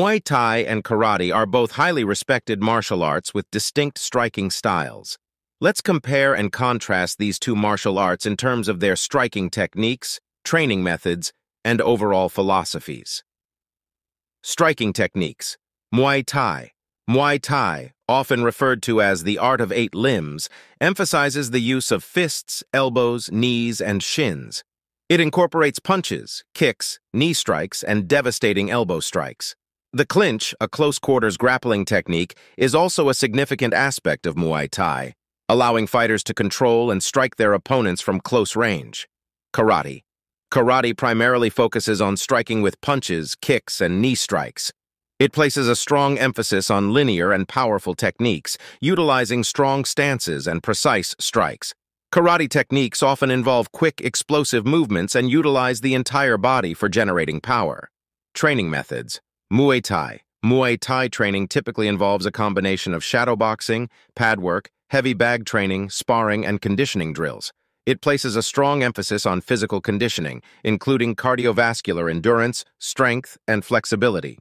Muay Thai and karate are both highly respected martial arts with distinct striking styles. Let's compare and contrast these two martial arts in terms of their striking techniques, training methods, and overall philosophies. Striking techniques. Muay Thai. Muay Thai, often referred to as the art of eight limbs, emphasizes the use of fists, elbows, knees, and shins. It incorporates punches, kicks, knee strikes, and devastating elbow strikes. The clinch, a close-quarters grappling technique, is also a significant aspect of Muay Thai, allowing fighters to control and strike their opponents from close range. Karate. Karate primarily focuses on striking with punches, kicks, and knee strikes. It places a strong emphasis on linear and powerful techniques, utilizing strong stances and precise strikes. Karate techniques often involve quick, explosive movements and utilize the entire body for generating power. Training methods. Muay Thai. Muay Thai training typically involves a combination of shadowboxing, pad work, heavy bag training, sparring, and conditioning drills. It places a strong emphasis on physical conditioning, including cardiovascular endurance, strength, and flexibility.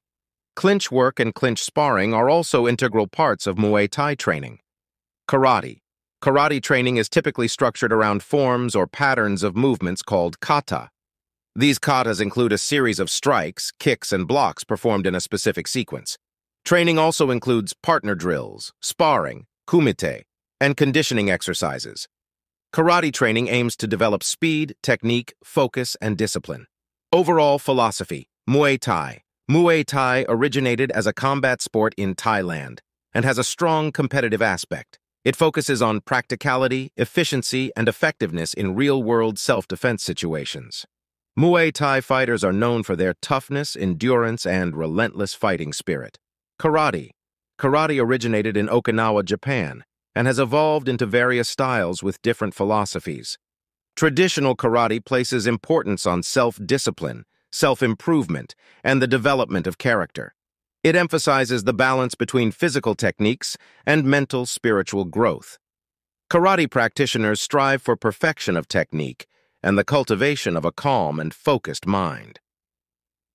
Clinch work and clinch sparring are also integral parts of Muay Thai training. Karate. Karate training is typically structured around forms or patterns of movements called kata. These katas include a series of strikes, kicks, and blocks performed in a specific sequence. Training also includes partner drills, sparring, kumite, and conditioning exercises. Karate training aims to develop speed, technique, focus, and discipline. Overall philosophy, Muay Thai. Muay Thai originated as a combat sport in Thailand and has a strong competitive aspect. It focuses on practicality, efficiency, and effectiveness in real-world self-defense situations. Muay Thai fighters are known for their toughness, endurance, and relentless fighting spirit. Karate. Karate originated in Okinawa, Japan, and has evolved into various styles with different philosophies. Traditional karate places importance on self-discipline, self-improvement, and the development of character. It emphasizes the balance between physical techniques and mental spiritual growth. Karate practitioners strive for perfection of technique and the cultivation of a calm and focused mind.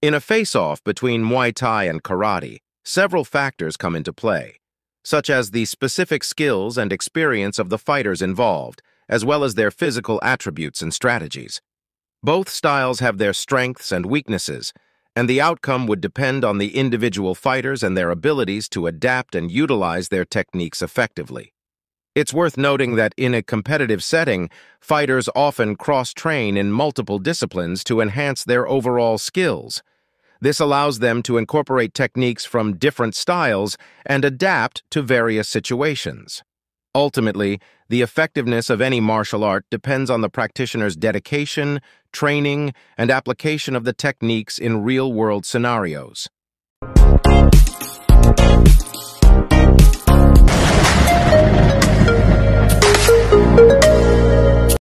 In a face-off between Muay Thai and karate, several factors come into play, such as the specific skills and experience of the fighters involved, as well as their physical attributes and strategies. Both styles have their strengths and weaknesses, and the outcome would depend on the individual fighters and their abilities to adapt and utilize their techniques effectively. It's worth noting that in a competitive setting, fighters often cross-train in multiple disciplines to enhance their overall skills. This allows them to incorporate techniques from different styles and adapt to various situations. Ultimately, the effectiveness of any martial art depends on the practitioner's dedication, training, and application of the techniques in real-world scenarios.